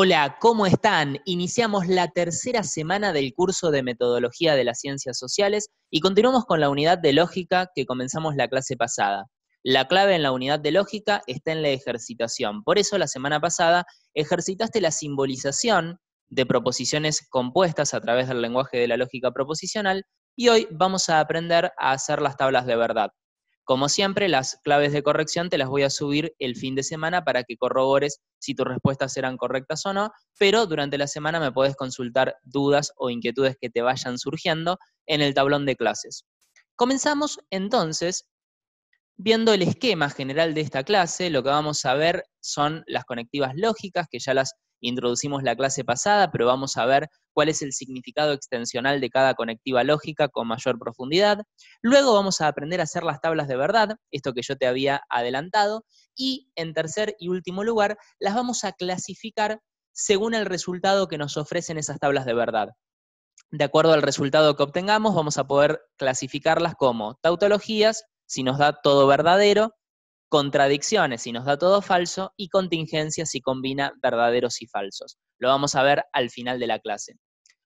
Hola, ¿cómo están? Iniciamos la tercera semana del curso de metodología de las ciencias sociales y continuamos con la unidad de lógica que comenzamos la clase pasada. La clave en la unidad de lógica está en la ejercitación. Por eso la semana pasada ejercitaste la simbolización de proposiciones compuestas a través del lenguaje de la lógica proposicional y hoy vamos a aprender a hacer las tablas de verdad. Como siempre, las claves de corrección te las voy a subir el fin de semana para que corrobores si tus respuestas eran correctas o no, pero durante la semana me puedes consultar dudas o inquietudes que te vayan surgiendo en el tablón de clases. Comenzamos entonces Viendo el esquema general de esta clase, lo que vamos a ver son las conectivas lógicas, que ya las introducimos la clase pasada, pero vamos a ver cuál es el significado extensional de cada conectiva lógica con mayor profundidad. Luego vamos a aprender a hacer las tablas de verdad, esto que yo te había adelantado. Y en tercer y último lugar, las vamos a clasificar según el resultado que nos ofrecen esas tablas de verdad. De acuerdo al resultado que obtengamos, vamos a poder clasificarlas como tautologías, si nos da todo verdadero, contradicciones si nos da todo falso y contingencias si combina verdaderos y falsos. Lo vamos a ver al final de la clase.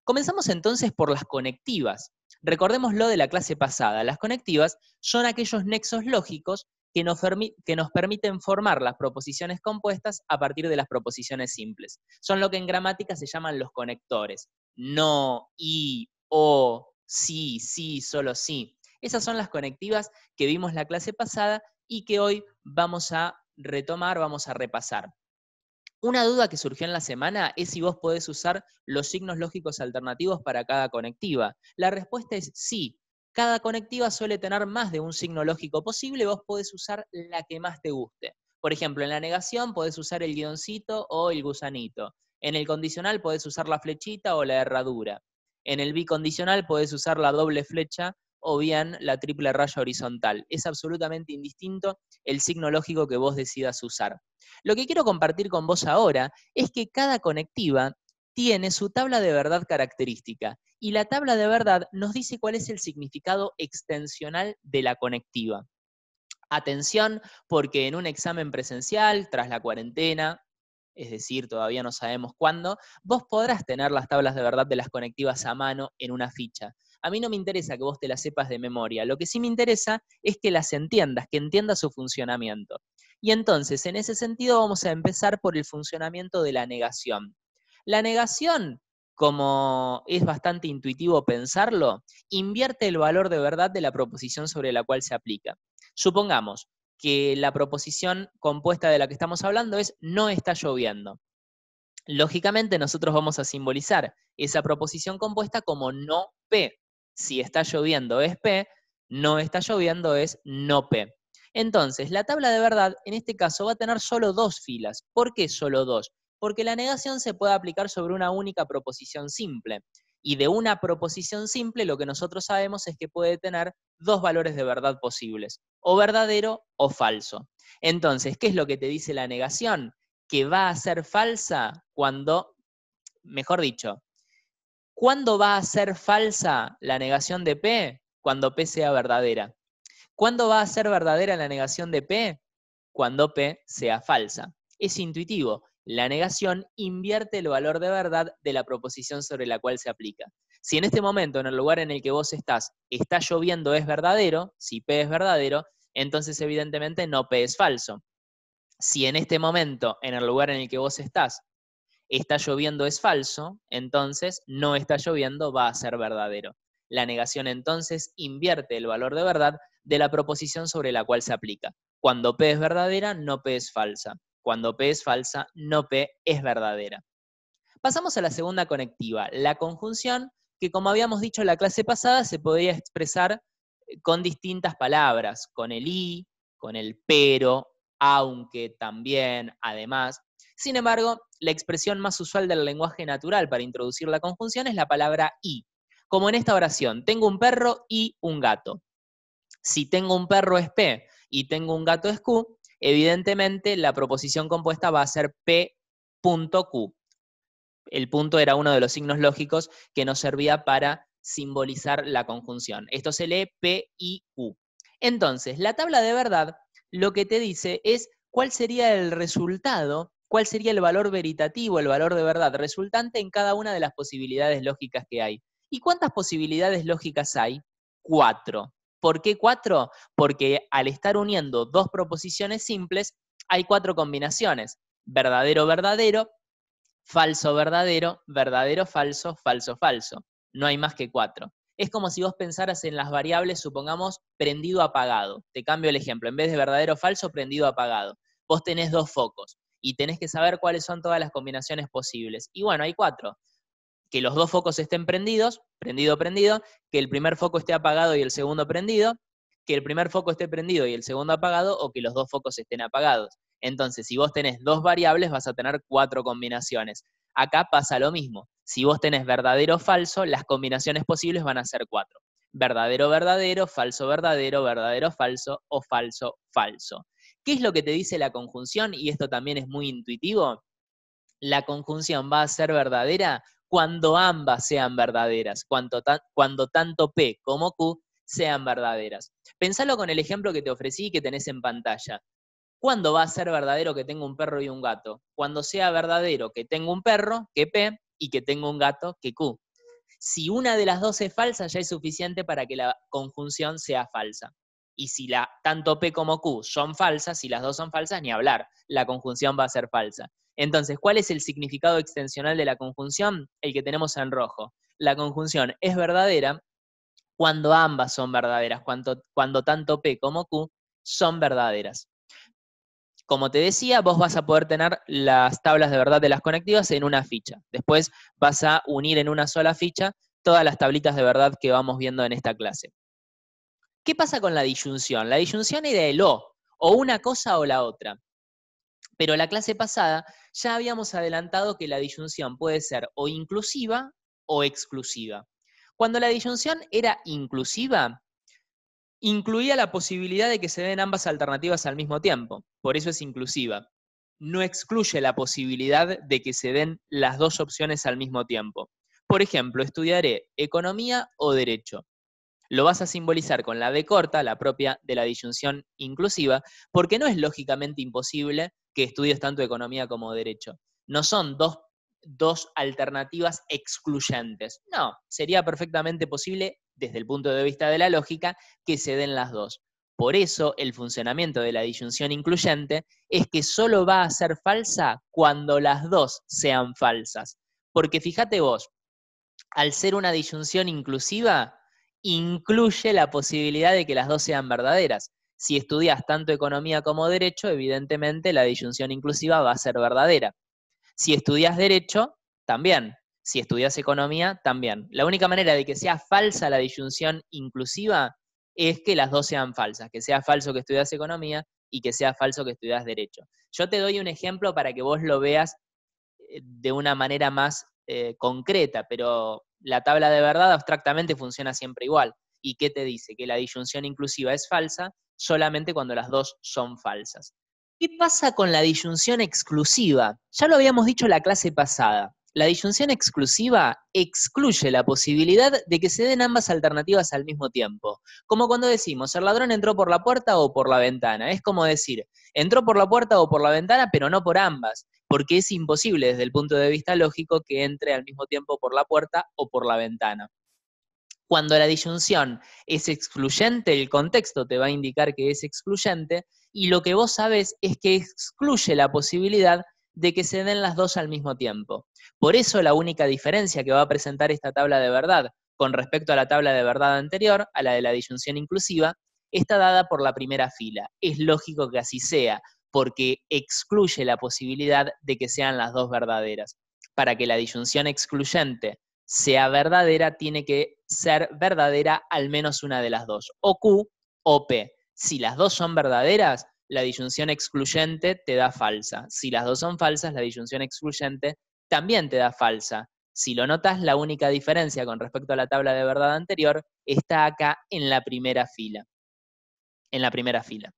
Comenzamos entonces por las conectivas. Recordemos lo de la clase pasada, las conectivas son aquellos nexos lógicos que nos, que nos, permiten formar las proposiciones compuestas a partir de las proposiciones simples. Son lo que en gramática se llaman los conectores. No, y, o, sí, sí, solo sí. Esas son las conectivas que vimos la clase pasada y que hoy vamos a retomar, vamos a repasar. Una duda que surgió en la semana es si vos podés usar los signos lógicos alternativos para cada conectiva. La respuesta es sí. Cada conectiva suele tener más de un signo lógico posible, vos podés usar la que más te guste. Por ejemplo, en la negación podés usar el guioncito o el gusanito. En el condicional podés usar la flechita o la herradura. En el bicondicional podés usar la doble flecha o bien la triple raya horizontal. Es absolutamente indistinto el signo lógico que vos decidas usar. Lo que quiero compartir con vos ahora es que cada conectiva tiene su tabla de verdad característica y la tabla de verdad nos dice cuál es el significado extensional de la conectiva. Atención, porque en un examen presencial, tras la cuarentena, es decir, todavía no sabemos cuándo, vos podrás tener las tablas de verdad de las conectivas a mano en una ficha a mí no me interesa que vos te las sepas de memoria, lo que sí me interesa es que las entiendas, que entiendas su funcionamiento. Y entonces, en ese sentido, vamos a empezar por el funcionamiento de la negación. La negación, como es bastante intuitivo pensarlo, invierte el valor de verdad de la proposición sobre la cual se aplica. Supongamos que la proposición compuesta de la que estamos hablando es no está lloviendo. Lógicamente nosotros vamos a simbolizar esa proposición compuesta como no P si está lloviendo es P, no está lloviendo es no P. Entonces, la tabla de verdad en este caso va a tener solo dos filas. ¿Por qué solo dos? Porque la negación se puede aplicar sobre una única proposición simple. Y de una proposición simple lo que nosotros sabemos es que puede tener dos valores de verdad posibles, o verdadero o falso. Entonces, ¿qué es lo que te dice la negación? Que va a ser falsa cuando, mejor dicho, ¿Cuándo va a ser falsa la negación de P? Cuando P sea verdadera. ¿Cuándo va a ser verdadera la negación de P? Cuando P sea falsa. Es intuitivo. La negación invierte el valor de verdad de la proposición sobre la cual se aplica. Si en este momento, en el lugar en el que vos estás, está lloviendo es verdadero, si P es verdadero, entonces evidentemente no P es falso. Si en este momento, en el lugar en el que vos estás, está lloviendo es falso, entonces no está lloviendo va a ser verdadero. La negación entonces invierte el valor de verdad de la proposición sobre la cual se aplica. Cuando P es verdadera, no P es falsa. Cuando P es falsa, no P es verdadera. Pasamos a la segunda conectiva, la conjunción, que como habíamos dicho en la clase pasada, se podía expresar eh, con distintas palabras, con el i, con el pero, aunque, también, además, sin embargo, la expresión más usual del lenguaje natural para introducir la conjunción es la palabra y. Como en esta oración, tengo un perro y un gato. Si tengo un perro es P y tengo un gato es Q, evidentemente la proposición compuesta va a ser P.Q. El punto era uno de los signos lógicos que nos servía para simbolizar la conjunción. Esto se lee P y Q. Entonces, la tabla de verdad lo que te dice es cuál sería el resultado cuál sería el valor veritativo, el valor de verdad resultante en cada una de las posibilidades lógicas que hay. ¿Y cuántas posibilidades lógicas hay? Cuatro. ¿Por qué cuatro? Porque al estar uniendo dos proposiciones simples, hay cuatro combinaciones. Verdadero, verdadero, falso, verdadero, verdadero, falso, falso, falso. No hay más que cuatro. Es como si vos pensaras en las variables, supongamos, prendido, apagado. Te cambio el ejemplo. En vez de verdadero, falso, prendido, apagado. Vos tenés dos focos y tenés que saber cuáles son todas las combinaciones posibles. Y bueno, hay cuatro. Que los dos focos estén prendidos, prendido, prendido, que el primer foco esté apagado y el segundo prendido, que el primer foco esté prendido y el segundo apagado, o que los dos focos estén apagados. Entonces, si vos tenés dos variables, vas a tener cuatro combinaciones. Acá pasa lo mismo. Si vos tenés verdadero o falso, las combinaciones posibles van a ser cuatro. Verdadero, verdadero, falso, verdadero, verdadero, falso o falso, falso. ¿Qué es lo que te dice la conjunción? Y esto también es muy intuitivo. La conjunción va a ser verdadera cuando ambas sean verdaderas, cuando, tanto P como Q sean verdaderas. Pensalo con el ejemplo que te ofrecí y que tenés en pantalla. ¿Cuándo va a ser verdadero que tengo un perro y un gato? Cuando sea verdadero que tengo un perro, que P, y que tengo un gato, que Q. Si una de las dos es falsa, ya es suficiente para que la conjunción sea falsa. Y si la, tanto P como Q son falsas, si las dos son falsas, ni hablar, la conjunción va a ser falsa. Entonces, ¿cuál es el significado extensional de la conjunción? El que tenemos en rojo. La conjunción es verdadera cuando ambas son verdaderas, cuando, cuando tanto P como Q son verdaderas. Como te decía, vos vas a poder tener las tablas de verdad de las conectivas en una ficha. Después vas a unir en una sola ficha todas las tablitas de verdad que vamos viendo en esta clase. ¿Qué pasa con la disyunción? La disyunción era el o, o una cosa o la otra. Pero la clase pasada ya habíamos adelantado que la disyunción puede ser o inclusiva o exclusiva. Cuando la disyunción era inclusiva, incluía la posibilidad de que se den ambas alternativas al mismo tiempo. Por eso es inclusiva. No excluye la posibilidad de que se den las dos opciones al mismo tiempo. Por ejemplo, estudiaré economía o derecho. Lo vas a simbolizar con la de corta, la propia de la disyunción inclusiva, porque no es lógicamente imposible que estudies tanto economía como derecho. No son dos, dos alternativas excluyentes. No, sería perfectamente posible, desde el punto de vista de la lógica, que se den las dos. Por eso el funcionamiento de la disyunción incluyente es que solo va a ser falsa cuando las dos sean falsas. Porque fíjate vos, al ser una disyunción inclusiva, incluye la posibilidad de que las dos sean verdaderas. Si estudias tanto economía como derecho, evidentemente la disyunción inclusiva va a ser verdadera. Si estudias derecho, también. Si estudias economía, también. La única manera de que sea falsa la disyunción inclusiva es que las dos sean falsas, que sea falso que estudias economía y que sea falso que estudias derecho. Yo te doy un ejemplo para que vos lo veas eh, de una manera más eh, concreta, pero la tabla de verdad abstractamente funciona siempre igual. ¿Y qué te dice? Que la disyunción inclusiva es falsa solamente cuando las dos son falsas. ¿Qué pasa con la disyunción exclusiva? Ya lo habíamos dicho en la clase pasada. La disyunción exclusiva excluye la posibilidad de que se den ambas alternativas al mismo tiempo. Como cuando decimos, el ladrón entró por la puerta o por la ventana. Es como decir, entró por la puerta o por la ventana, pero no por ambas, porque es imposible desde el punto de vista lógico que entre al mismo tiempo por la puerta o por la ventana. Cuando la disyunción es excluyente, el contexto te va a indicar que es excluyente y lo que vos sabes es que excluye la posibilidad de que se den las dos al mismo tiempo. Por eso la única diferencia que va a presentar esta tabla de verdad con respecto a la tabla de verdad anterior, a la de la disyunción inclusiva, está dada por la primera fila. Es lógico que así sea, porque excluye la posibilidad de que sean las dos verdaderas. Para que la disyunción excluyente sea verdadera, tiene que ser verdadera al menos una de las dos, o Q o P. Si las dos son verdaderas, la disyunción excluyente te da falsa. Si las dos son falsas, la disyunción excluyente también te da falsa. Si lo notas, la única diferencia con respecto a la tabla de verdad anterior está acá en la primera fila. En la primera fila.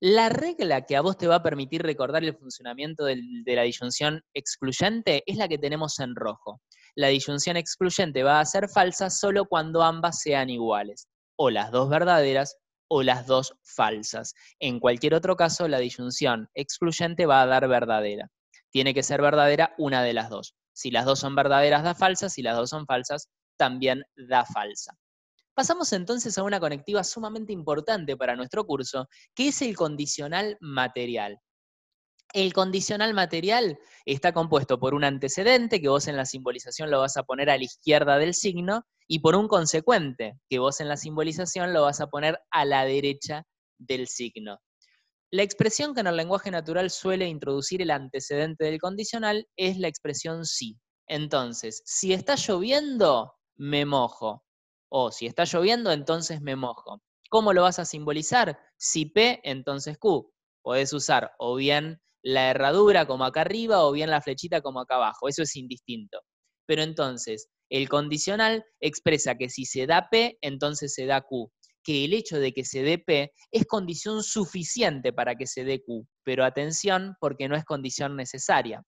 La regla que a vos te va a permitir recordar el funcionamiento de la disyunción excluyente es la que tenemos en rojo. La disyunción excluyente va a ser falsa solo cuando ambas sean iguales, o las dos verdaderas o las dos falsas. En cualquier otro caso, la disyunción excluyente va a dar verdadera tiene que ser verdadera una de las dos. Si las dos son verdaderas, da falsa. Si las dos son falsas, también da falsa. Pasamos entonces a una conectiva sumamente importante para nuestro curso, que es el condicional material. El condicional material está compuesto por un antecedente, que vos en la simbolización lo vas a poner a la izquierda del signo, y por un consecuente, que vos en la simbolización lo vas a poner a la derecha del signo. La expresión que en el lenguaje natural suele introducir el antecedente del condicional es la expresión sí. Entonces, si está lloviendo, me mojo. O si está lloviendo, entonces me mojo. ¿Cómo lo vas a simbolizar? Si P, entonces Q. Podés usar o bien la herradura como acá arriba o bien la flechita como acá abajo. Eso es indistinto. Pero entonces, el condicional expresa que si se da P, entonces se da Q que el hecho de que se dé P es condición suficiente para que se dé Q, pero atención porque no es condición necesaria.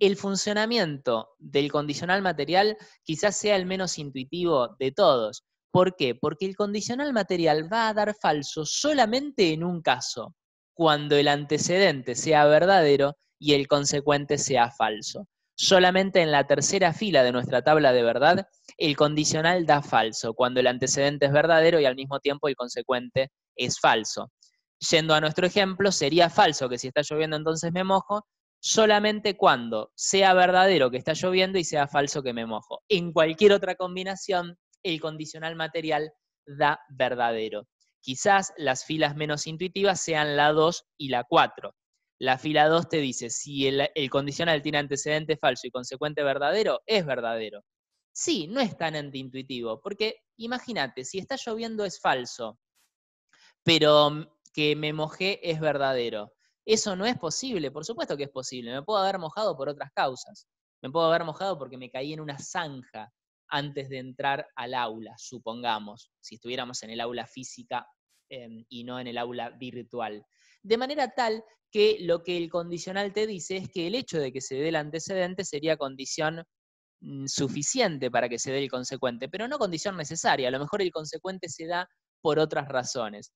El funcionamiento del condicional material quizás sea el menos intuitivo de todos. ¿Por qué? Porque el condicional material va a dar falso solamente en un caso, cuando el antecedente sea verdadero y el consecuente sea falso. Solamente en la tercera fila de nuestra tabla de verdad, el condicional da falso, cuando el antecedente es verdadero y al mismo tiempo el consecuente es falso. Yendo a nuestro ejemplo, sería falso que si está lloviendo entonces me mojo, solamente cuando sea verdadero que está lloviendo y sea falso que me mojo. En cualquier otra combinación, el condicional material da verdadero. Quizás las filas menos intuitivas sean la 2 y la 4. La fila 2 te dice, si el, condicional tiene antecedente falso y consecuente verdadero, es verdadero. Sí, no es tan antiintuitivo, porque imagínate, si está lloviendo es falso, pero mm, que me mojé es verdadero. Eso no es posible, por supuesto que es posible. Me puedo haber mojado por otras causas. Me puedo haber mojado porque me caí en una zanja antes de entrar al aula, supongamos, si estuviéramos en el aula física Em, y no en el aula virtual. De manera tal que lo que el condicional te dice es que el hecho de que se dé el antecedente sería condición mm, suficiente para que se dé el consecuente, pero no condición necesaria. A lo mejor el consecuente se da por otras razones.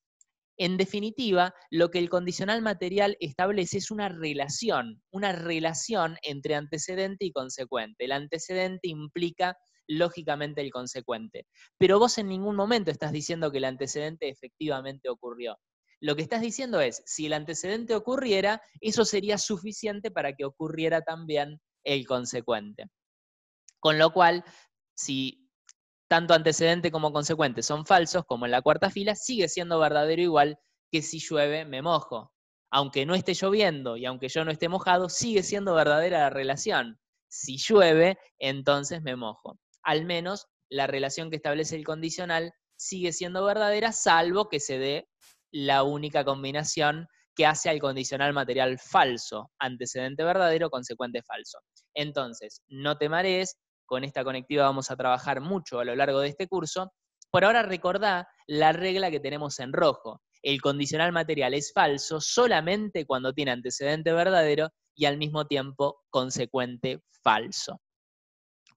En definitiva, lo que el condicional material establece es una relación, una relación entre antecedente y consecuente. El antecedente implica lógicamente el consecuente. Pero vos en ningún momento estás diciendo que el antecedente efectivamente ocurrió. Lo que estás diciendo es, si el antecedente ocurriera, eso sería suficiente para que ocurriera también el consecuente. Con lo cual, si tanto antecedente como consecuente son falsos, como en la cuarta fila, sigue siendo verdadero igual que si llueve me mojo. Aunque no esté lloviendo y aunque yo no esté mojado, sigue siendo verdadera la relación. Si llueve, entonces me mojo al menos la relación que establece el condicional sigue siendo verdadera, salvo que se dé la única combinación que hace al condicional material falso, antecedente verdadero, consecuente falso. Entonces, no te marees, con esta conectiva vamos a trabajar mucho a lo largo de este curso. Por ahora recordá la regla que tenemos en rojo. El condicional material es falso solamente cuando tiene antecedente verdadero y al mismo tiempo consecuente falso.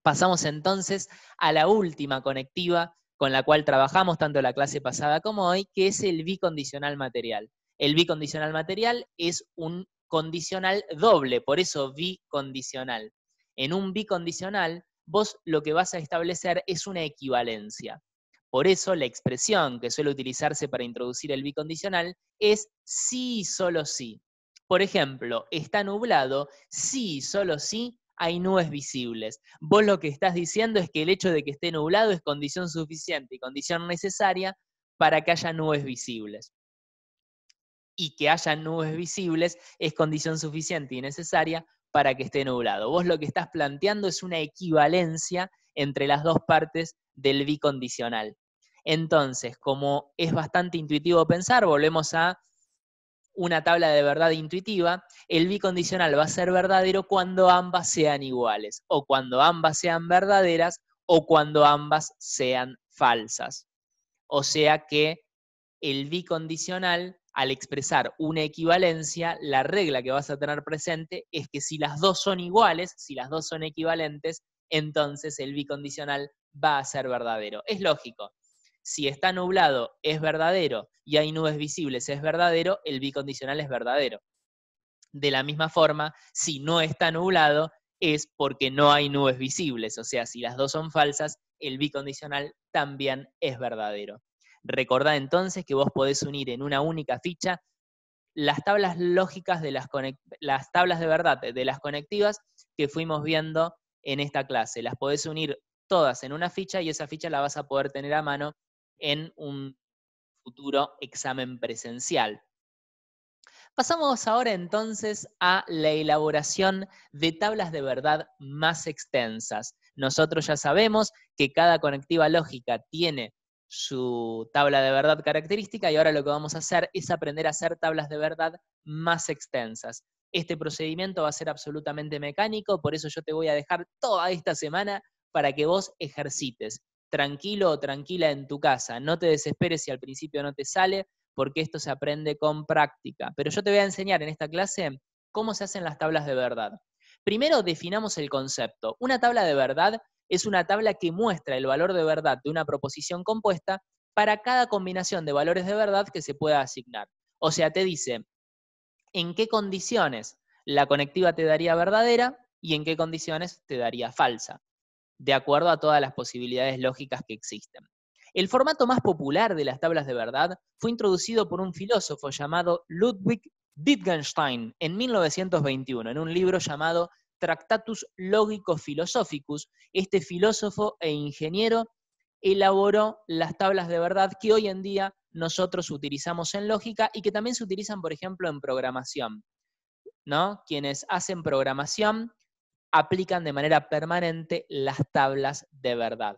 Pasamos entonces a la última conectiva con la cual trabajamos tanto la clase pasada como hoy, que es el bicondicional material. El bicondicional material es un condicional doble, por eso bicondicional. En un bicondicional, vos lo que vas a establecer es una equivalencia. Por eso la expresión que suele utilizarse para introducir el bicondicional es sí solo sí. Por ejemplo, está nublado, sí solo sí hay nubes visibles. Vos lo que estás diciendo es que el hecho de que esté nublado es condición suficiente y condición necesaria para que haya nubes visibles. Y que haya nubes visibles es condición suficiente y necesaria para que esté nublado. Vos lo que estás planteando es una equivalencia entre las dos partes del bicondicional. Entonces, como es bastante intuitivo pensar, volvemos a una tabla de verdad intuitiva, el bicondicional va a ser verdadero cuando ambas sean iguales, o cuando ambas sean verdaderas, o cuando ambas sean falsas. O sea que el bicondicional, al expresar una equivalencia, la regla que vas a tener presente es que si las dos son iguales, si las dos son equivalentes, entonces el bicondicional va a ser verdadero. Es lógico si está nublado es verdadero y hay nubes visibles es verdadero, el bicondicional es verdadero. De la misma forma, si no está nublado es porque no hay nubes visibles, o sea, si las dos son falsas, el bicondicional también es verdadero. Recordá entonces que vos podés unir en una única ficha las tablas lógicas de las, las tablas de verdad de las conectivas que fuimos viendo en esta clase. Las podés unir todas en una ficha y esa ficha la vas a poder tener a mano en un futuro examen presencial. Pasamos ahora entonces a la elaboración de tablas de verdad más extensas. Nosotros ya sabemos que cada conectiva lógica tiene su tabla de verdad característica y ahora lo que vamos a hacer es aprender a hacer tablas de verdad más extensas. Este procedimiento va a ser absolutamente mecánico, por eso yo te voy a dejar toda esta semana para que vos ejercites tranquilo o tranquila en tu casa. No te desesperes si al principio no te sale, porque esto se aprende con práctica. Pero yo te voy a enseñar en esta clase cómo se hacen las tablas de verdad. Primero definamos el concepto. Una tabla de verdad es una tabla que muestra el valor de verdad de una proposición compuesta para cada combinación de valores de verdad que se pueda asignar. O sea, te dice en qué condiciones la conectiva te daría verdadera y en qué condiciones te daría falsa de acuerdo a todas las posibilidades lógicas que existen. El formato más popular de las tablas de verdad fue introducido por un filósofo llamado Ludwig Wittgenstein en 1921, en un libro llamado Tractatus Logico Philosophicus. Este filósofo e ingeniero elaboró las tablas de verdad que hoy en día nosotros utilizamos en lógica y que también se utilizan, por ejemplo, en programación. ¿no? Quienes hacen programación aplican de manera permanente las tablas de verdad.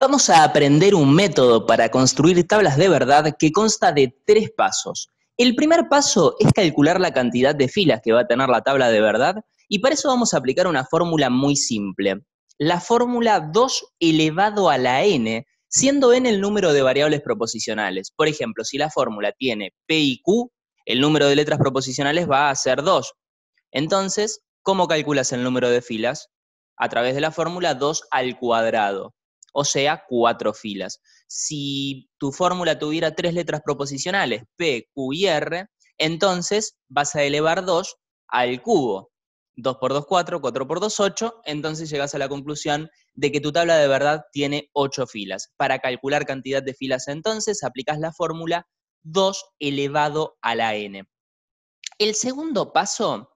Vamos a aprender un método para construir tablas de verdad que consta de tres pasos. El primer paso es calcular la cantidad de filas que va a tener la tabla de verdad y para eso vamos a aplicar una fórmula muy simple. La fórmula 2 elevado a la n, siendo n el número de variables proposicionales. Por ejemplo, si la fórmula tiene p y q, el número de letras proposicionales va a ser 2. Entonces, ¿Cómo calculas el número de filas? A través de la fórmula 2 al cuadrado, o sea, cuatro filas. Si tu fórmula tuviera tres letras proposicionales, P, Q y R, entonces vas a elevar 2 al cubo. 2 por 2, 4, 4 por 2, 8, entonces llegas a la conclusión de que tu tabla de verdad tiene 8 filas. Para calcular cantidad de filas entonces aplicas la fórmula 2 elevado a la n. El segundo paso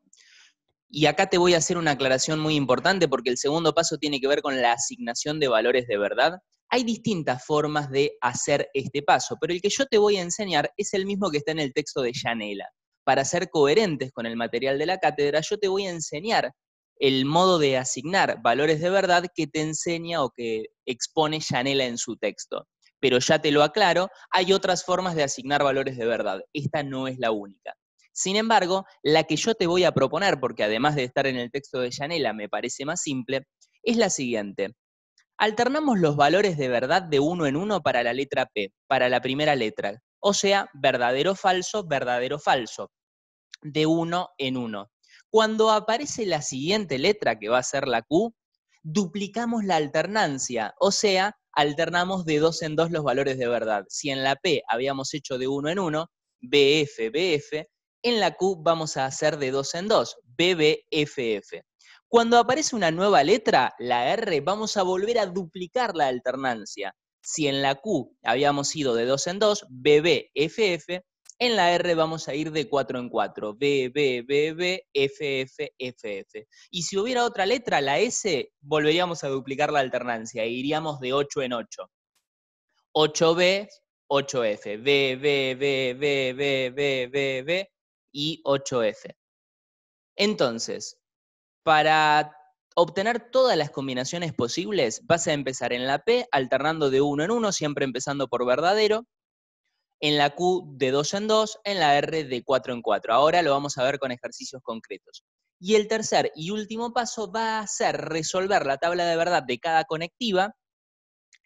y acá te voy a hacer una aclaración muy importante porque el segundo paso tiene que ver con la asignación de valores de verdad. Hay distintas formas de hacer este paso, pero el que yo te voy a enseñar es el mismo que está en el texto de Yanela. Para ser coherentes con el material de la cátedra, yo te voy a enseñar el modo de asignar valores de verdad que te enseña o que expone Yanela en su texto. Pero ya te lo aclaro, hay otras formas de asignar valores de verdad. Esta no es la única. Sin embargo, la que yo te voy a proponer, porque además de estar en el texto de Yanela me parece más simple, es la siguiente. Alternamos los valores de verdad de uno en uno para la letra P, para la primera letra, o sea, verdadero falso, verdadero falso, de uno en uno. Cuando aparece la siguiente letra, que va a ser la Q, duplicamos la alternancia, o sea, alternamos de dos en dos los valores de verdad. Si en la P habíamos hecho de uno en uno, BF, BF, en la Q vamos a hacer de 2 en 2, BBFF. Cuando aparece una nueva letra, la R, vamos a volver a duplicar la alternancia. Si en la Q habíamos ido de 2 en 2, BBFF, en la R vamos a ir de 4 en 4, BBBBFFFF. Y si hubiera otra letra, la S, volveríamos a duplicar la alternancia e iríamos de 8 en 8. 8B, 8F, B, y 8F. Entonces, para obtener todas las combinaciones posibles, vas a empezar en la P, alternando de uno en uno, siempre empezando por verdadero, en la Q de 2 en 2, en la R de 4 en 4. Ahora lo vamos a ver con ejercicios concretos. Y el tercer y último paso va a ser resolver la tabla de verdad de cada conectiva,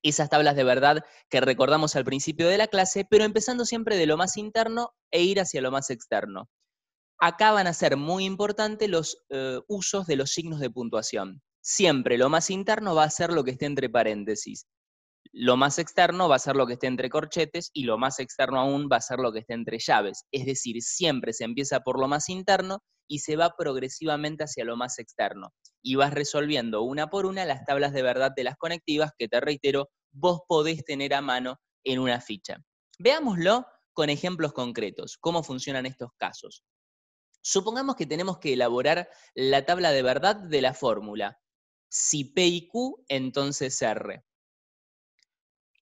esas tablas de verdad que recordamos al principio de la clase, pero empezando siempre de lo más interno e ir hacia lo más externo acá van a ser muy importantes los eh, usos de los signos de puntuación. Siempre lo más interno va a ser lo que esté entre paréntesis. Lo más externo va a ser lo que esté entre corchetes y lo más externo aún va a ser lo que esté entre llaves. Es decir, siempre se empieza por lo más interno y se va progresivamente hacia lo más externo. Y vas resolviendo una por una las tablas de verdad de las conectivas que, te reitero, vos podés tener a mano en una ficha. Veámoslo con ejemplos concretos, cómo funcionan estos casos. Supongamos que tenemos que elaborar la tabla de verdad de la fórmula. Si P y Q, entonces R.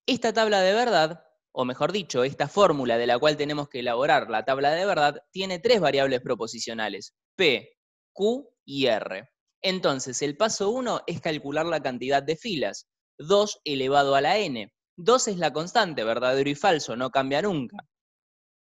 Esta tabla de verdad, o mejor dicho, esta fórmula de la cual tenemos que elaborar la tabla de verdad, tiene tres variables proposicionales, P, Q y R. Entonces, el paso 1 es calcular la cantidad de filas, 2 elevado a la n. 2 es la constante, verdadero y falso, no cambia nunca.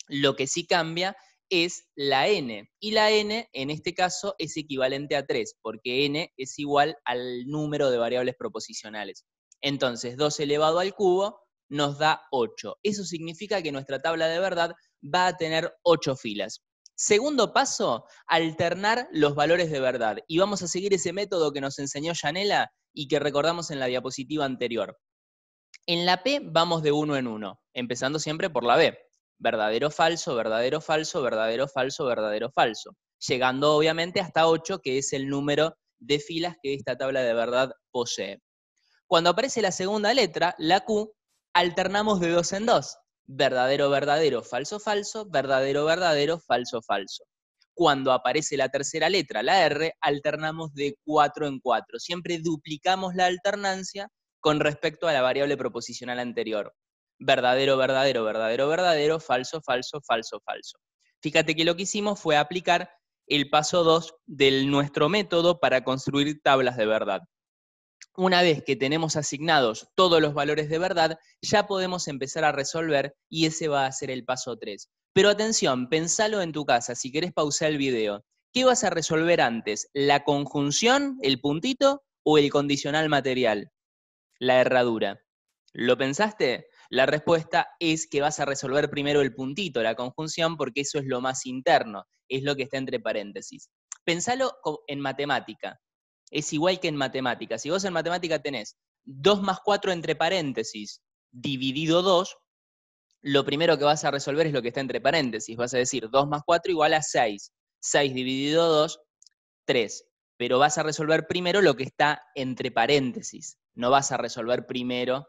Lo que sí cambia es la n. Y la n, en este caso, es equivalente a 3, porque n es igual al número de variables proposicionales. Entonces, 2 elevado al cubo nos da 8. Eso significa que nuestra tabla de verdad va a tener 8 filas. Segundo paso, alternar los valores de verdad. Y vamos a seguir ese método que nos enseñó Yanela y que recordamos en la diapositiva anterior. En la P vamos de 1 en 1, empezando siempre por la B verdadero, falso, verdadero, falso, verdadero, falso, verdadero, falso. Llegando obviamente hasta 8, que es el número de filas que esta tabla de verdad posee. Cuando aparece la segunda letra, la Q, alternamos de dos en 2. Verdadero, verdadero, falso, falso, verdadero, verdadero, falso, falso. Cuando aparece la tercera letra, la R, alternamos de 4 en 4. Siempre duplicamos la alternancia con respecto a la variable proposicional anterior verdadero, verdadero, verdadero, verdadero, falso, falso, falso, falso. Fíjate que lo que hicimos fue aplicar el paso 2 de nuestro método para construir tablas de verdad. Una vez que tenemos asignados todos los valores de verdad, ya podemos empezar a resolver y ese va a ser el paso 3. Pero atención, pensalo en tu casa, si querés pausar el video. ¿Qué vas a resolver antes? ¿La conjunción, el puntito o el condicional material? La herradura. ¿Lo pensaste? La respuesta es que vas a resolver primero el puntito, la conjunción, porque eso es lo más interno, es lo que está entre paréntesis. Pensalo en matemática. Es igual que en matemática. Si vos en matemática tenés 2 más 4 entre paréntesis dividido 2, lo primero que vas a resolver es lo que está entre paréntesis. Vas a decir 2 más 4 igual a 6. 6 dividido 2, 3. Pero vas a resolver primero lo que está entre paréntesis. No vas a resolver primero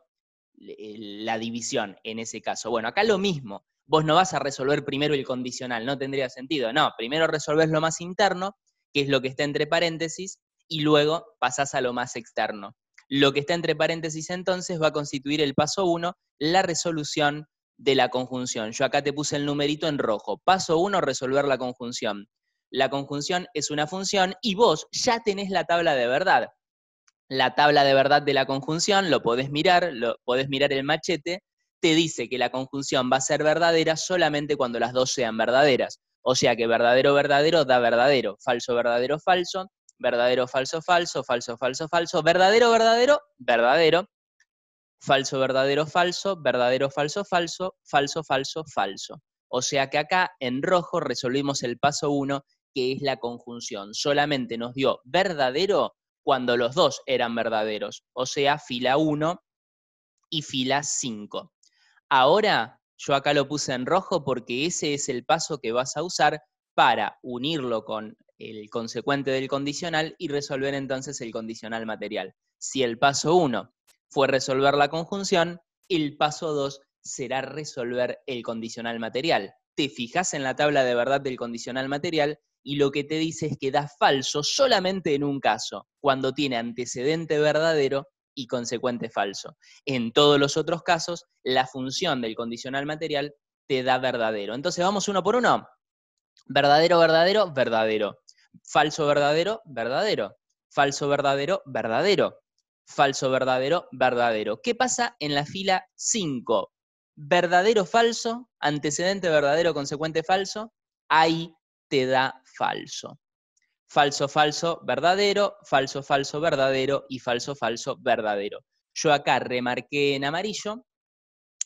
la división en ese caso. Bueno, acá lo mismo. Vos no vas a resolver primero el condicional, no tendría sentido. No, primero resolvés lo más interno, que es lo que está entre paréntesis, y luego pasás a lo más externo. Lo que está entre paréntesis entonces va a constituir el paso 1, la resolución de la conjunción. Yo acá te puse el numerito en rojo. Paso 1, resolver la conjunción. La conjunción es una función y vos ya tenés la tabla de verdad la tabla de verdad de la conjunción, lo podés mirar, lo podés mirar el machete, te dice que la conjunción va a ser verdadera solamente cuando las dos sean verdaderas. O sea que verdadero, verdadero da verdadero, falso, verdadero, falso, verdadero, falso, falso, falso, falso, falso, verdadero, verdadero, verdadero, falso, verdadero, falso, verdadero, falso, falso, falso, falso, falso. O sea que acá en rojo resolvimos el paso 1, que es la conjunción. Solamente nos dio verdadero cuando los dos eran verdaderos, o sea, fila 1 y fila 5. Ahora yo acá lo puse en rojo porque ese es el paso que vas a usar para unirlo con el consecuente del condicional y resolver entonces el condicional material. Si el paso 1 fue resolver la conjunción, el paso 2 será resolver el condicional material. Te fijas en la tabla de verdad del condicional material y lo que te dice es que da falso solamente en un caso, cuando tiene antecedente verdadero y consecuente falso. En todos los otros casos, la función del condicional material te da verdadero. Entonces vamos uno por uno. Verdadero, verdadero, verdadero. Falso, verdadero, verdadero. Falso, verdadero, verdadero. Falso, verdadero, verdadero. ¿Qué pasa en la fila 5? Verdadero, falso, antecedente verdadero, consecuente falso. Ahí te da falso. Falso, falso, verdadero, falso, falso, verdadero y falso, falso, verdadero. Yo acá remarqué en amarillo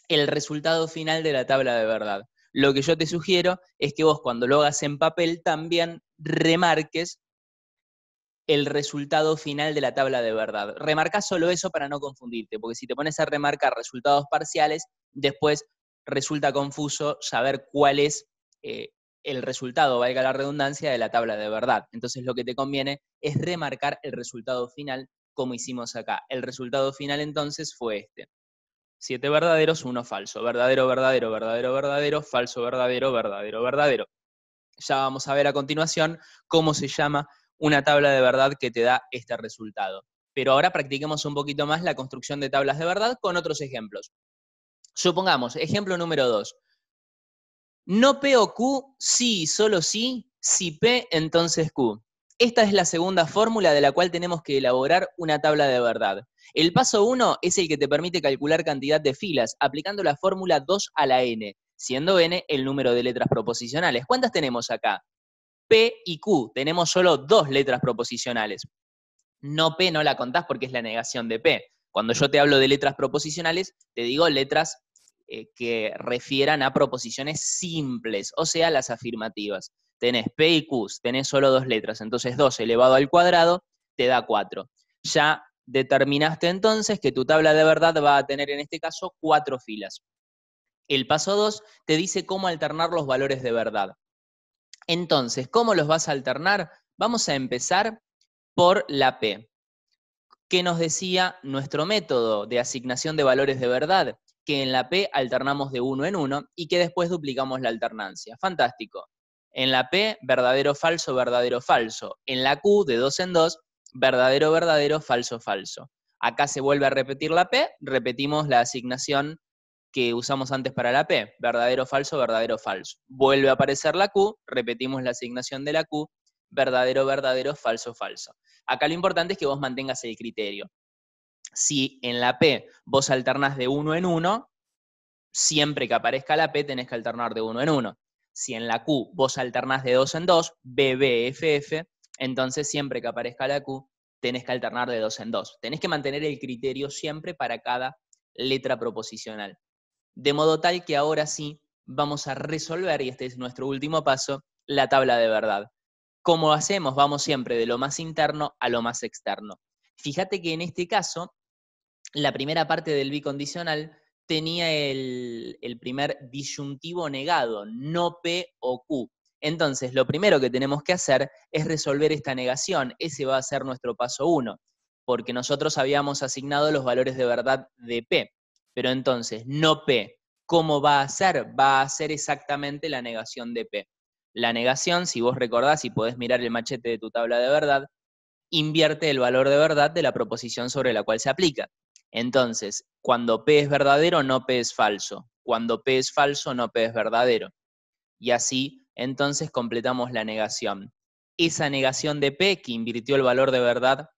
el resultado final de la tabla de verdad. Lo que yo te sugiero es que vos cuando lo hagas en papel también remarques el resultado final de la tabla de verdad. Remarca solo eso para no confundirte, porque si te pones a remarcar resultados parciales, después resulta confuso saber cuál es eh, el resultado, valga la redundancia, de la tabla de verdad. Entonces lo que te conviene es remarcar el resultado final como hicimos acá. El resultado final entonces fue este. Siete verdaderos, uno falso. Verdadero, verdadero, verdadero, verdadero, falso, verdadero, verdadero, verdadero. Ya vamos a ver a continuación cómo se llama una tabla de verdad que te da este resultado. Pero ahora practiquemos un poquito más la construcción de tablas de verdad con otros ejemplos. Supongamos, ejemplo número dos. No P o Q, sí solo sí, si P, entonces Q. Esta es la segunda fórmula de la cual tenemos que elaborar una tabla de verdad. El paso 1 es el que te permite calcular cantidad de filas, aplicando la fórmula 2 a la n, siendo n el número de letras proposicionales. ¿Cuántas tenemos acá? P y Q. Tenemos solo dos letras proposicionales. No P no la contás porque es la negación de P. Cuando yo te hablo de letras proposicionales, te digo letras eh, que refieran a proposiciones simples, o sea, las afirmativas. Tenés P y Q, tenés solo dos letras, entonces 2 elevado al cuadrado te da 4. Ya determinaste entonces que tu tabla de verdad va a tener en este caso cuatro filas. El paso 2 te dice cómo alternar los valores de verdad. Entonces, ¿cómo los vas a alternar? Vamos a empezar por la P. ¿Qué nos decía nuestro método de asignación de valores de verdad? que en la P alternamos de uno en uno y que después duplicamos la alternancia. Fantástico. En la P, verdadero, falso, verdadero, falso. En la Q, de dos en dos, verdadero, verdadero, falso, falso. Acá se vuelve a repetir la P, repetimos la asignación que usamos antes para la P, verdadero, falso, verdadero, falso. Vuelve a aparecer la Q, repetimos la asignación de la Q, verdadero, verdadero, falso, falso. Acá lo importante es que vos mantengas el criterio. Si en la P vos alternás de uno en 1, siempre que aparezca la P tenés que alternar de uno en 1. Si en la Q vos alternás de 2 en dos, BBFF, entonces siempre que aparezca la Q tenés que alternar de 2 en 2. Tenés que mantener el criterio siempre para cada letra proposicional. De modo tal que ahora sí vamos a resolver, y este es nuestro último paso, la tabla de verdad. ¿Cómo hacemos? Vamos siempre de lo más interno a lo más externo. Fíjate que en este caso la primera parte del bicondicional tenía el, primer disyuntivo negado, no P o Q. Entonces, lo primero que tenemos que hacer es resolver esta negación. Ese va a ser nuestro paso 1, porque nosotros habíamos asignado los valores de verdad de P. Pero entonces, no P, ¿cómo va a ser? Va a ser exactamente la negación de P. La negación, si vos recordás y podés mirar el machete de tu tabla de verdad, invierte el valor de verdad de la proposición sobre la cual se aplica. Entonces, cuando P es verdadero, no P es falso. Cuando P es falso, no P es verdadero. Y así, entonces, completamos la negación. Esa negación de P, que invirtió el valor de verdad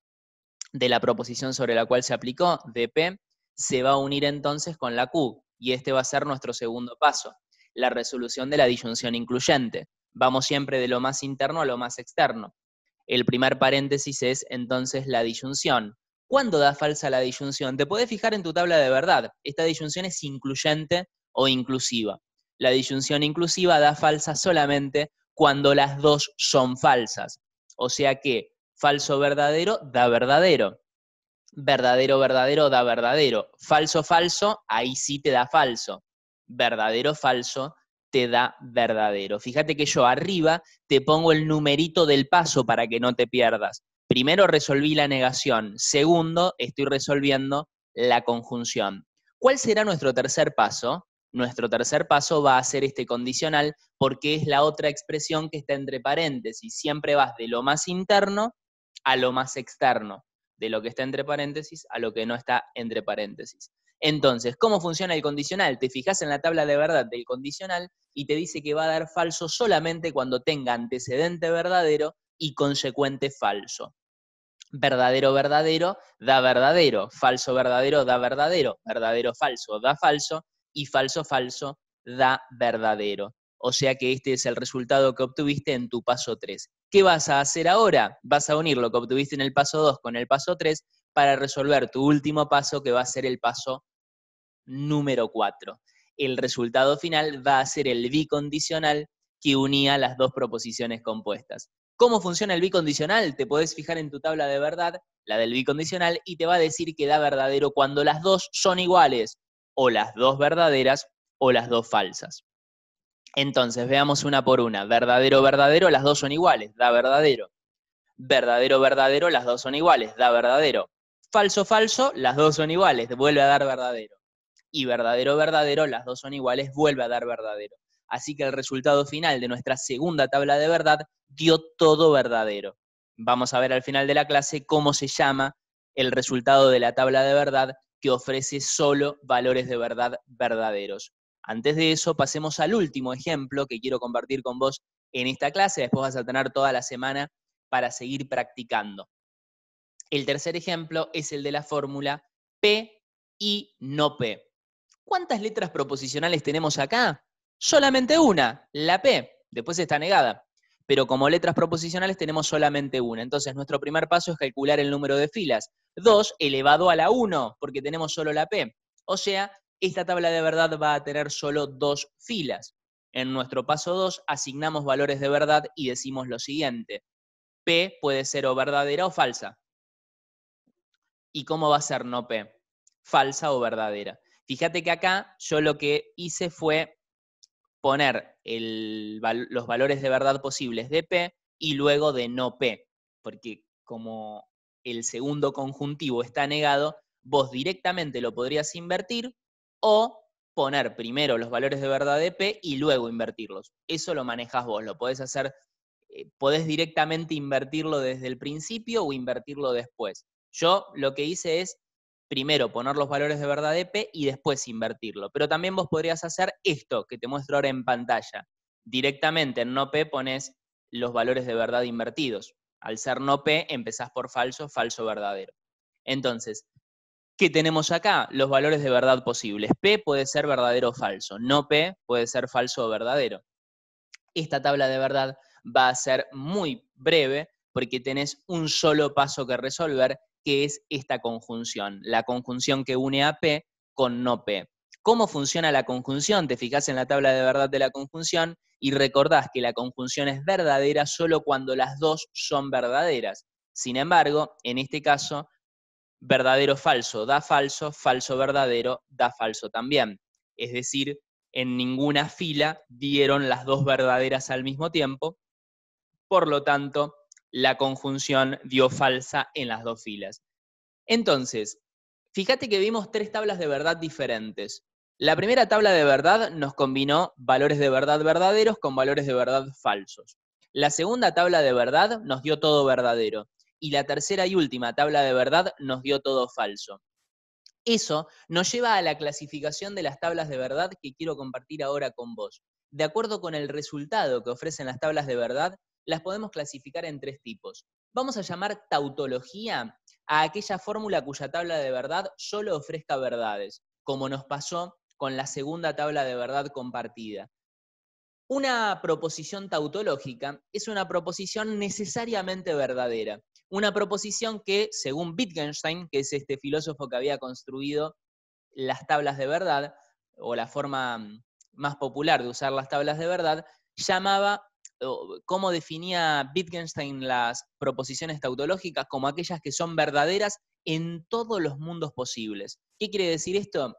de la proposición sobre la cual se aplicó, de P, se va a unir entonces con la Q. Y este va a ser nuestro segundo paso, la resolución de la disyunción incluyente. Vamos siempre de lo más interno a lo más externo. El primer paréntesis es entonces la disyunción. ¿Cuándo da falsa la disyunción? Te podés fijar en tu tabla de verdad. Esta disyunción es incluyente o inclusiva. La disyunción inclusiva da falsa solamente cuando las dos son falsas. O sea que falso verdadero da verdadero. Verdadero verdadero da verdadero. Falso falso, ahí sí te da falso. Verdadero falso te da verdadero. Fíjate que yo arriba te pongo el numerito del paso para que no te pierdas primero resolví la negación, segundo, estoy resolviendo la conjunción. ¿Cuál será nuestro tercer paso? Nuestro tercer paso va a ser este condicional porque es la otra expresión que está entre paréntesis. Siempre vas de lo más interno a lo más externo, de lo que está entre paréntesis a lo que no está entre paréntesis. Entonces, ¿cómo funciona el condicional? Te fijas en la tabla de verdad del condicional y te dice que va a dar falso solamente cuando tenga antecedente verdadero y consecuente falso verdadero, verdadero, da verdadero, falso, verdadero, da verdadero, verdadero, falso, da falso, y falso, falso, da verdadero. O sea que este es el resultado que obtuviste en tu paso 3. ¿Qué vas a hacer ahora? Vas a unir lo que obtuviste en el paso 2 con el paso 3 para resolver tu último paso que va a ser el paso número 4. El resultado final va a ser el bicondicional que unía las dos proposiciones compuestas cómo funciona el bicondicional. Te podés fijar en tu tabla de verdad, la del bicondicional, y te va a decir que da verdadero cuando las dos son iguales, o las dos verdaderas o las dos falsas. Entonces, veamos una por una. Verdadero, verdadero, las dos son iguales, da verdadero. Verdadero, verdadero, las dos son iguales, da verdadero. Falso, falso, las dos son iguales, vuelve a dar verdadero. Y verdadero, verdadero, las dos son iguales, vuelve a dar verdadero así que el resultado final de nuestra segunda tabla de verdad dio todo verdadero. Vamos a ver al final de la clase cómo se llama el resultado de la tabla de verdad que ofrece solo valores de verdad verdaderos. Antes de eso, pasemos al último ejemplo que quiero compartir con vos en esta clase, después vas a tener toda la semana para seguir practicando. El tercer ejemplo es el de la fórmula P y no P. ¿Cuántas letras proposicionales tenemos acá? solamente una, la P, después está negada. Pero como letras proposicionales tenemos solamente una. Entonces nuestro primer paso es calcular el número de filas. 2 elevado a la 1, porque tenemos solo la P. O sea, esta tabla de verdad va a tener solo dos filas. En nuestro paso 2 asignamos valores de verdad y decimos lo siguiente. P puede ser o verdadera o falsa. ¿Y cómo va a ser no P? Falsa o verdadera. Fíjate que acá yo lo que hice fue poner los valores de verdad posibles de P y luego de no P, porque como el segundo conjuntivo está negado, vos directamente lo podrías invertir o poner primero los valores de verdad de P y luego invertirlos. Eso lo manejas vos, lo podés hacer, eh, podés directamente invertirlo desde el principio o invertirlo después. Yo lo que hice es primero poner los valores de verdad de P y después invertirlo. Pero también vos podrías hacer esto que te muestro ahora en pantalla. Directamente en no P pones los valores de verdad invertidos. Al ser no P, empezás por falso, falso, verdadero. Entonces, ¿qué tenemos acá? Los valores de verdad posibles. P puede ser verdadero o falso. No P puede ser falso o verdadero. Esta tabla de verdad va a ser muy breve porque tenés un solo paso que resolver que es esta conjunción, la conjunción que une a P con no P. ¿Cómo funciona la conjunción? Te fijas en la tabla de verdad de la conjunción y recordás que la conjunción es verdadera solo cuando las dos son verdaderas. Sin embargo, en este caso, verdadero falso da falso, falso verdadero da falso también. Es decir, en ninguna fila dieron las dos verdaderas al mismo tiempo. Por lo tanto, la conjunción dio falsa en las dos filas. Entonces, fíjate que vimos tres tablas de verdad diferentes. La primera tabla de verdad nos combinó valores de verdad verdaderos con valores de verdad falsos. La segunda tabla de verdad nos dio todo verdadero. Y la tercera y última tabla de verdad nos dio todo falso. Eso nos lleva a la clasificación de las tablas de verdad que quiero compartir ahora con vos. De acuerdo con el resultado que ofrecen las tablas de verdad, las podemos clasificar en tres tipos. Vamos a llamar tautología a aquella fórmula cuya tabla de verdad solo ofrezca verdades, como nos pasó con la segunda tabla de verdad compartida. Una proposición tautológica es una proposición necesariamente verdadera, una proposición que, según Wittgenstein, que es este filósofo que había construido las tablas de verdad, o la forma mm, más popular de usar las tablas de verdad, llamaba cómo definía Wittgenstein las proposiciones tautológicas como aquellas que son verdaderas en todos los mundos posibles. ¿Qué quiere decir esto?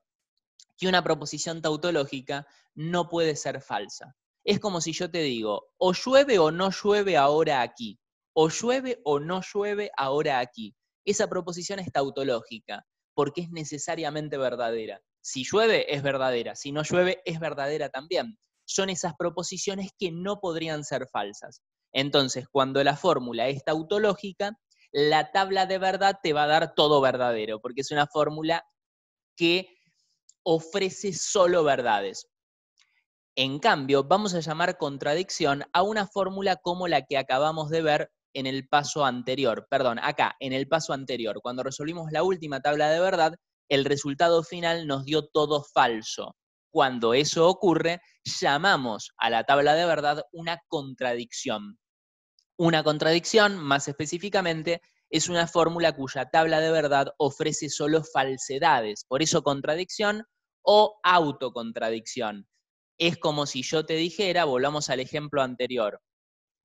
Que una proposición tautológica no puede ser falsa. Es como si yo te digo, o llueve o no llueve ahora aquí, o llueve o no llueve ahora aquí. Esa proposición es tautológica, porque es necesariamente verdadera. Si llueve, es verdadera, si no llueve, es verdadera también son esas proposiciones que no podrían ser falsas. Entonces, cuando la fórmula es tautológica, la tabla de verdad te va a dar todo verdadero, porque es una fórmula que ofrece solo verdades. En cambio, vamos a llamar contradicción a una fórmula como la que acabamos de ver en el paso anterior, perdón, acá, en el paso anterior, cuando resolvimos la última tabla de verdad, el resultado final nos dio todo falso. Cuando eso ocurre, llamamos a la tabla de verdad una contradicción. Una contradicción, más específicamente, es una fórmula cuya tabla de verdad ofrece solo falsedades, por eso contradicción o autocontradicción. Es como si yo te dijera, volvamos al ejemplo anterior,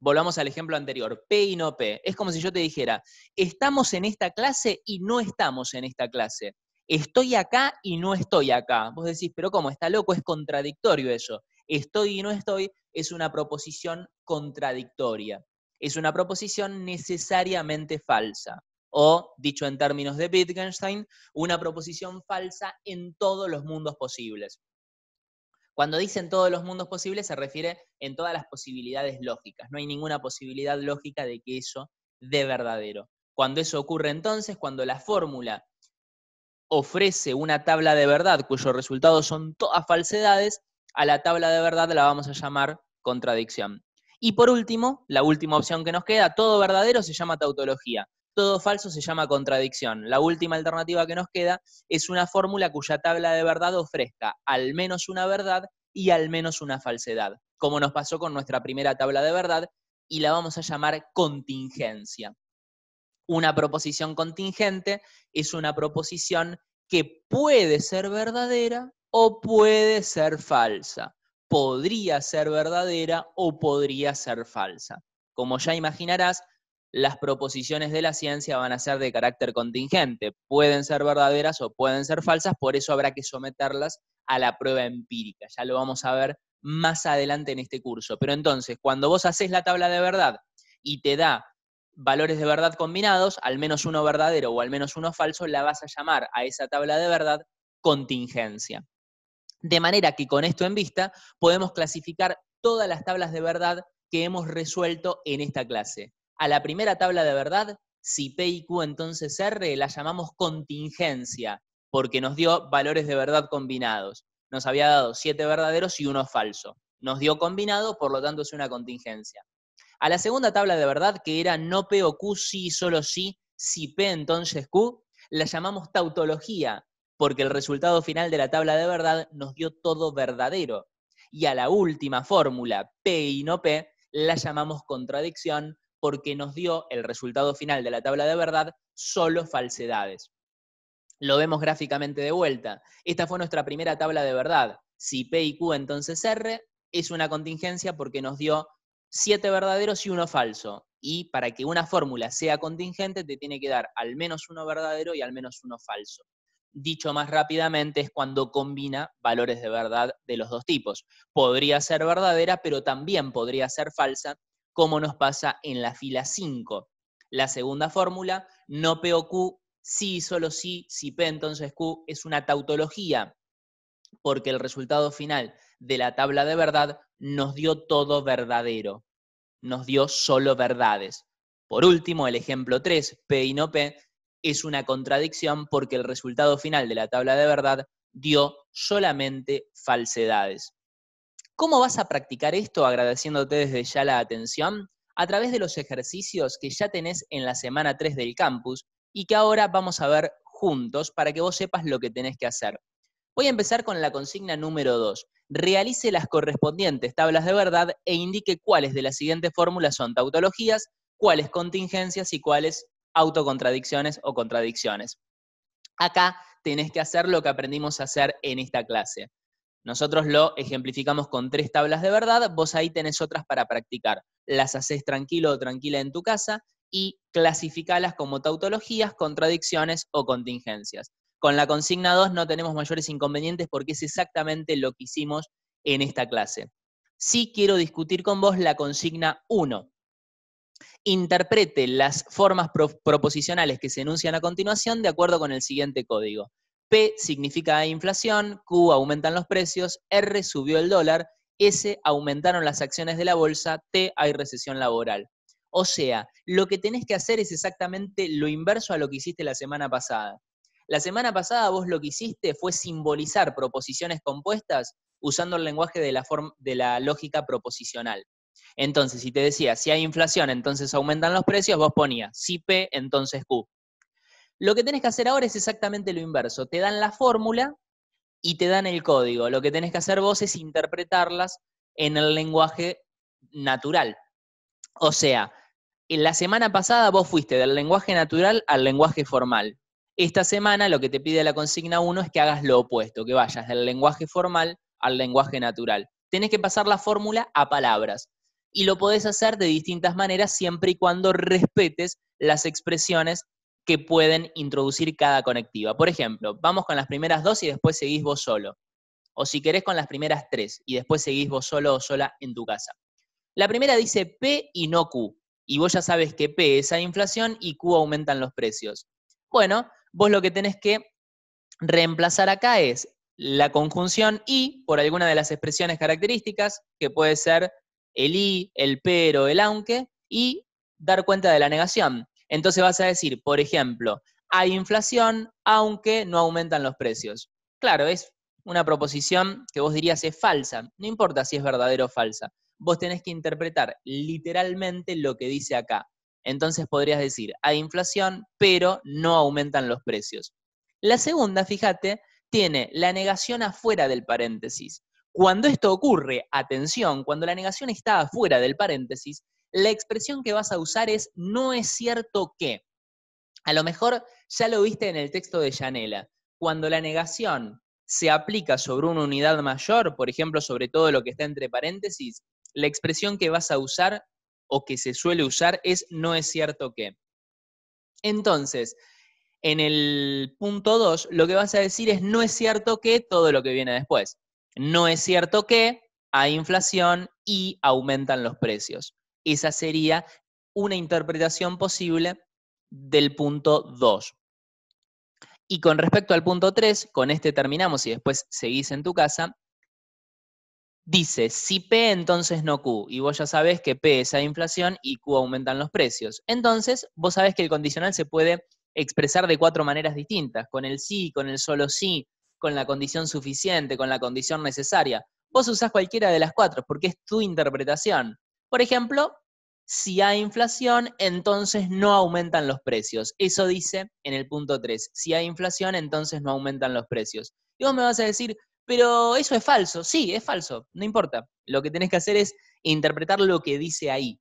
volvamos al ejemplo anterior, P y no P. Es como si yo te dijera, estamos en esta clase y no estamos en esta clase estoy acá y no estoy acá. Vos decís, pero ¿cómo? Está loco, es contradictorio eso. Estoy y no estoy es una proposición contradictoria. Es una proposición necesariamente falsa. O, dicho en términos de Wittgenstein, una proposición falsa en todos los mundos posibles. Cuando dicen todos los mundos posibles se refiere en todas las posibilidades lógicas. No hay ninguna posibilidad lógica de que eso dé verdadero. Cuando eso ocurre entonces, cuando la fórmula ofrece una tabla de verdad cuyos resultados son todas falsedades, a la tabla de verdad la vamos a llamar contradicción. Y por último, la última opción que nos queda, todo verdadero se llama tautología, todo falso se llama contradicción. La última alternativa que nos queda es una fórmula cuya tabla de verdad ofrezca al menos una verdad y al menos una falsedad, como nos pasó con nuestra primera tabla de verdad, y la vamos a llamar contingencia. Una proposición contingente es una proposición que puede ser verdadera o puede ser falsa. Podría ser verdadera o podría ser falsa. Como ya imaginarás, las proposiciones de la ciencia van a ser de carácter contingente. Pueden ser verdaderas o pueden ser falsas, por eso habrá que someterlas a la prueba empírica. Ya lo vamos a ver más adelante en este curso. Pero entonces, cuando vos haces la tabla de verdad y te da valores de verdad combinados, al menos uno verdadero o al menos uno falso, la vas a llamar a esa tabla de verdad contingencia. De manera que con esto en vista podemos clasificar todas las tablas de verdad que hemos resuelto en esta clase. A la primera tabla de verdad, si P y Q entonces R, la llamamos contingencia, porque nos dio valores de verdad combinados. Nos había dado siete verdaderos y uno falso. Nos dio combinado, por lo tanto es una contingencia. A la segunda tabla de verdad, que era no P o Q, sí, solo sí, si P entonces Q, la llamamos tautología, porque el resultado final de la tabla de verdad nos dio todo verdadero. Y a la última fórmula, P y no P, la llamamos contradicción, porque nos dio el resultado final de la tabla de verdad solo falsedades. Lo vemos gráficamente de vuelta. Esta fue nuestra primera tabla de verdad. Si P y Q entonces R es una contingencia porque nos dio siete verdaderos y uno falso. Y para que una fórmula sea contingente, te tiene que dar al menos uno verdadero y al menos uno falso. Dicho más rápidamente, es cuando combina valores de verdad de los dos tipos. Podría ser verdadera, pero también podría ser falsa, como nos pasa en la fila 5. La segunda fórmula, no P o Q, sí, solo sí, si P entonces Q, es una tautología, porque el resultado final de la tabla de verdad, nos dio todo verdadero, nos dio solo verdades. Por último, el ejemplo 3, P y no P, es una contradicción porque el resultado final de la tabla de verdad dio solamente falsedades. ¿Cómo vas a practicar esto agradeciéndote desde ya la atención? A través de los ejercicios que ya tenés en la semana 3 del campus y que ahora vamos a ver juntos para que vos sepas lo que tenés que hacer. Voy a empezar con la consigna número 2. Realice las correspondientes tablas de verdad e indique cuáles de las siguientes fórmulas son tautologías, cuáles contingencias y cuáles autocontradicciones o contradicciones. Acá tenés que hacer lo que aprendimos a hacer en esta clase. Nosotros lo ejemplificamos con tres tablas de verdad, vos ahí tenés otras para practicar. Las haces tranquilo o tranquila en tu casa y clasificalas como tautologías, contradicciones o contingencias. Con la consigna 2 no tenemos mayores inconvenientes porque es exactamente lo que hicimos en esta clase. Sí quiero discutir con vos la consigna 1. Interprete las formas proposicionales que se enuncian a continuación de acuerdo con el siguiente código. P significa inflación, Q aumentan los precios, R subió el dólar, S aumentaron las acciones de la bolsa, T hay recesión laboral. O sea, lo que tenés que hacer es exactamente lo inverso a lo que hiciste la semana pasada. La semana pasada vos lo que hiciste fue simbolizar proposiciones compuestas usando el lenguaje de la, lógica proposicional. Entonces, si te decía, si hay inflación, entonces aumentan los precios, vos ponías, si P, entonces Q. Lo que tenés que hacer ahora es exactamente lo inverso. Te dan la fórmula y te dan el código. Lo que tenés que hacer vos es interpretarlas en el lenguaje natural. O sea, en la semana pasada vos fuiste del lenguaje natural al lenguaje formal. Esta semana lo que te pide la consigna 1 es que hagas lo opuesto, que vayas del lenguaje formal al lenguaje natural. Tenés que pasar la fórmula a palabras y lo podés hacer de distintas maneras siempre y cuando respetes las expresiones que pueden introducir cada conectiva. Por ejemplo, vamos con las primeras dos y después seguís vos solo. O si querés con las primeras tres y después seguís vos solo o sola en tu casa. La primera dice P y no Q. Y vos ya sabes que P es la inflación y Q aumentan los precios. Bueno, vos lo que tenés que reemplazar acá es la conjunción y por alguna de las expresiones características, que puede ser el y, el pero, el aunque, y dar cuenta de la negación. Entonces vas a decir, por ejemplo, hay inflación aunque no aumentan los precios. Claro, es una proposición que vos dirías es falsa, no importa si es verdadero o falsa. Vos tenés que interpretar literalmente lo que dice acá. Entonces podrías decir, hay inflación, pero no aumentan los precios. La segunda, fíjate, tiene la negación afuera del paréntesis. Cuando esto ocurre, atención, cuando la negación está afuera del paréntesis, la expresión que vas a usar es no es cierto que. A lo mejor ya lo viste en el texto de Yanela. Cuando la negación se aplica sobre una unidad mayor, por ejemplo, sobre todo lo que está entre paréntesis, la expresión que vas a usar o que se suele usar es no es cierto que. Entonces, en el punto 2, lo que vas a decir es no es cierto que todo lo que viene después. No es cierto que hay inflación y aumentan los precios. Esa sería una interpretación posible del punto 2. Y con respecto al punto 3, con este terminamos y después seguís en tu casa, dice, si P entonces no Q, y vos ya sabes que P es la inflación y Q aumentan los precios. Entonces, vos sabés que el condicional se puede expresar de cuatro maneras distintas, con el sí, con el solo sí, con la condición suficiente, con la condición necesaria. Vos usás cualquiera de las cuatro porque es tu interpretación. Por ejemplo, si hay inflación, entonces no aumentan los precios. Eso dice en el punto 3. Si hay inflación, entonces no aumentan los precios. Y vos me vas a decir, pero eso es falso, sí, es falso, no importa. Lo que tenés que hacer es interpretar lo que dice ahí.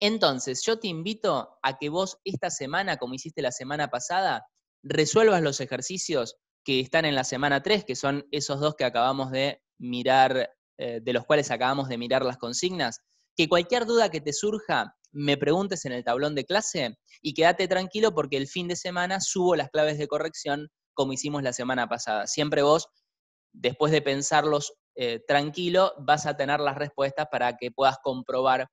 Entonces, yo te invito a que vos esta semana, como hiciste la semana pasada, resuelvas los ejercicios que están en la semana 3, que son esos dos que acabamos de mirar, eh, de los cuales acabamos de mirar las consignas, que cualquier duda que te surja, me preguntes en el tablón de clase y quédate tranquilo porque el fin de semana subo las claves de corrección como hicimos la semana pasada. Siempre vos después de pensarlos eh, tranquilo, vas a tener las respuestas para que puedas comprobar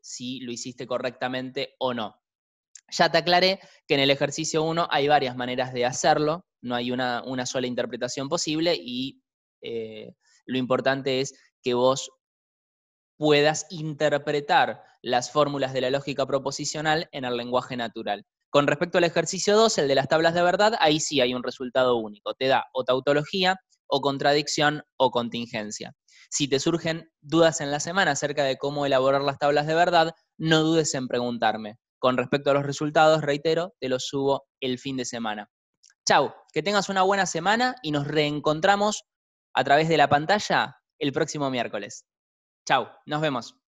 si lo hiciste correctamente o no. Ya te aclaré que en el ejercicio 1 hay varias maneras de hacerlo, no hay una, sola interpretación posible y eh, lo importante es que vos puedas interpretar las fórmulas de la lógica proposicional en el lenguaje natural. Con respecto al ejercicio 2, el de las tablas de verdad, ahí sí hay un resultado único. Te da o tautología o contradicción o contingencia. Si te surgen dudas en la semana acerca de cómo elaborar las tablas de verdad, no dudes en preguntarme. Con respecto a los resultados, reitero, te los subo el fin de semana. Chau, que tengas una buena semana y nos reencontramos a través de la pantalla el próximo miércoles. Chau, nos vemos.